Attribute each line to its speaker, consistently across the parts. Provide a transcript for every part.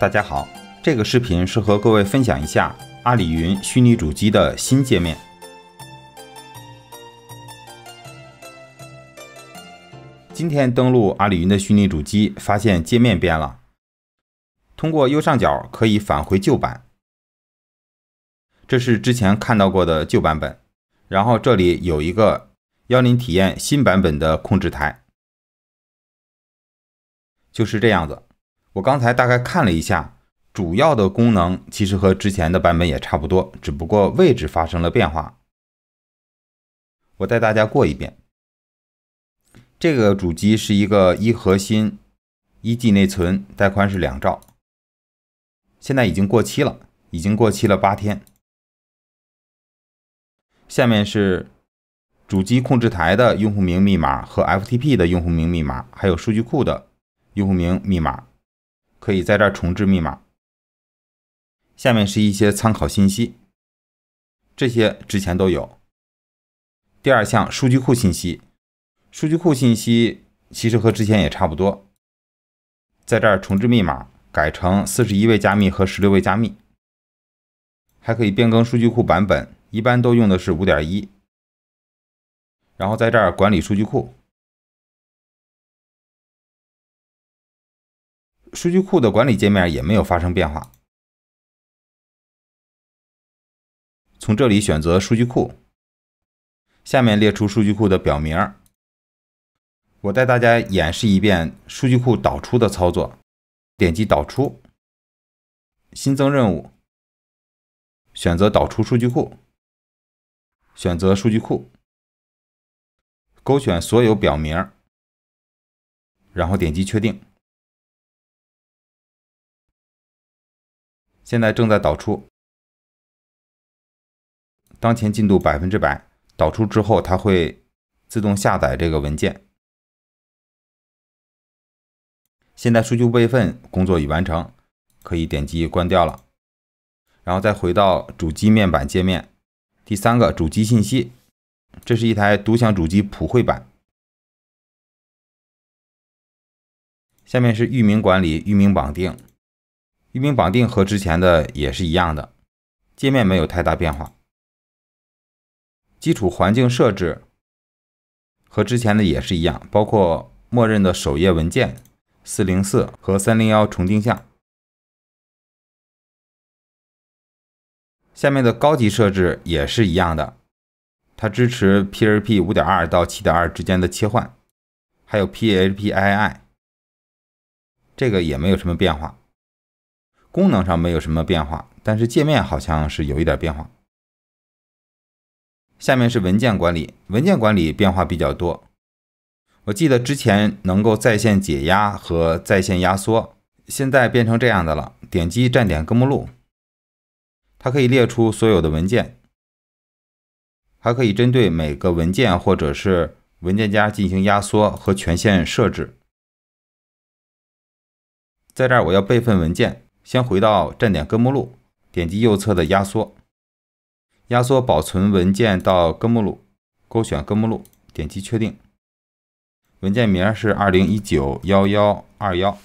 Speaker 1: 大家好，这个视频是和各位分享一下阿里云虚拟主机的新界面。今天登录阿里云的虚拟主机，发现界面变了。通过右上角可以返回旧版，这是之前看到过的旧版本。然后这里有一个邀您体验新版本的控制台，就是这样子。我刚才大概看了一下，主要的功能其实和之前的版本也差不多，只不过位置发生了变化。我带大家过一遍。这个主机是一个一核心、一 G 内存，带宽是两兆。现在已经过期了，已经过期了八天。下面是主机控制台的用户名密码和 FTP 的用户名密码，还有数据库的用户名密码。可以在这儿重置密码。下面是一些参考信息，这些之前都有。第二项数据库信息，数据库信息其实和之前也差不多。在这儿重置密码，改成四十一位加密和十六位加密，
Speaker 2: 还可以变更数据库版本，一般都用的是五点一。然后在这儿管理数据库。数据库的管理界面也没有发生变化。从这里选择数据库，下面列
Speaker 1: 出数据库的表名。我带大家演示一遍数据库导
Speaker 2: 出的操作：点击导出，新增任务，选择导出数据库，选择数据库，勾选所有表名，然后点击确定。现在正在导出，当前进度百分之百。导出之后，它会自动下载这个文件。
Speaker 1: 现在数据备份工作已完成，可以点击关掉了。然后再回到主机面板界面，第三个主机信息，这是一台独享主机普惠版。下面是域名管理，域名绑定。域名绑定和之前的也是一样的，界面没有太大变化。基础环境设置和之前的也是一样，包括默认的首页文件四零四和三零幺重定向。下面的高级设置也是一样的，它支持 PHP 五点二到七点二之间的切换，还有 PHPII，这个也没有什么变化。功能上没有什么变化，但是界面好像是有一点变化。下面是文件管理，文件管理变化比较多。我记得之前能够在线解压和在线压缩，现在变成这样的了。点击站点根目录，它可以列出所有的文件，还可以针对每个文件或者是文件夹进行压缩和权限设置。在这儿我要备份文件。先回到站点根目录，点击右侧的压缩，压缩保存文件到根目录，勾选根目录，点击确定。文件名是二零一九幺幺二
Speaker 2: 幺，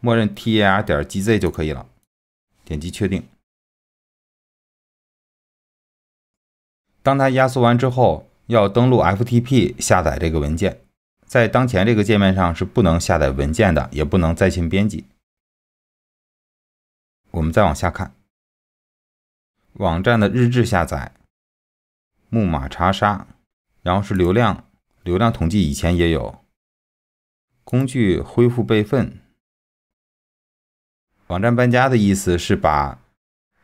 Speaker 2: 默认 .tar 点 .gz 就可以了。点击确定。当它压缩完之
Speaker 1: 后，要登录 FTP 下载这个文件，在当前这个界面上是不能下载文件的，也不能在线编辑。我们再往下看，网站的日志下载、木马查杀，然后是流量流量统计，以前也有。工具恢复备份。网站搬家的意思是把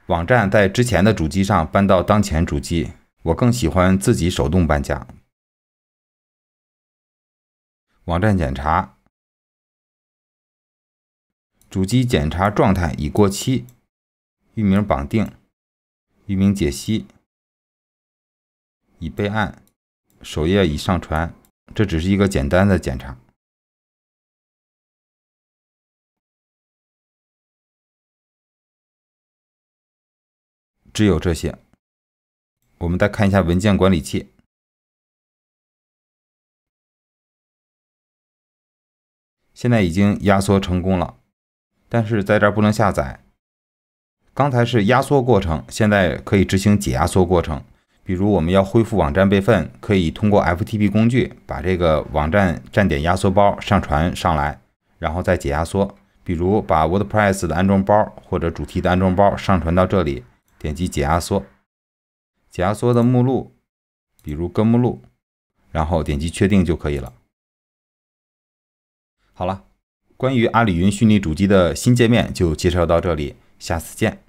Speaker 1: 网站在之前的主机上搬到当前主机。我更喜欢自己
Speaker 2: 手动搬家。网站检查。主机检查状态已过期，域名绑定、域名解析已备案，首页已上传。这只是一个简单的检查，只有这些。我们再看一下文件管理器，现在已经压缩成功了。但是在这儿不能下载。
Speaker 1: 刚才是压缩过程，现在可以执行解压缩过程。比如我们要恢复网站备份，可以通过 FTP 工具把这个网站站点压缩包上传上来，然后再解压缩。比如把 WordPress 的安装包或者主题的安装包上传到这里，点击解压缩，解压缩的目录，比如根目录，然后点击确定就可以了。
Speaker 2: 好了。关于阿里云虚拟主机的新界面就介绍到这里，下次见。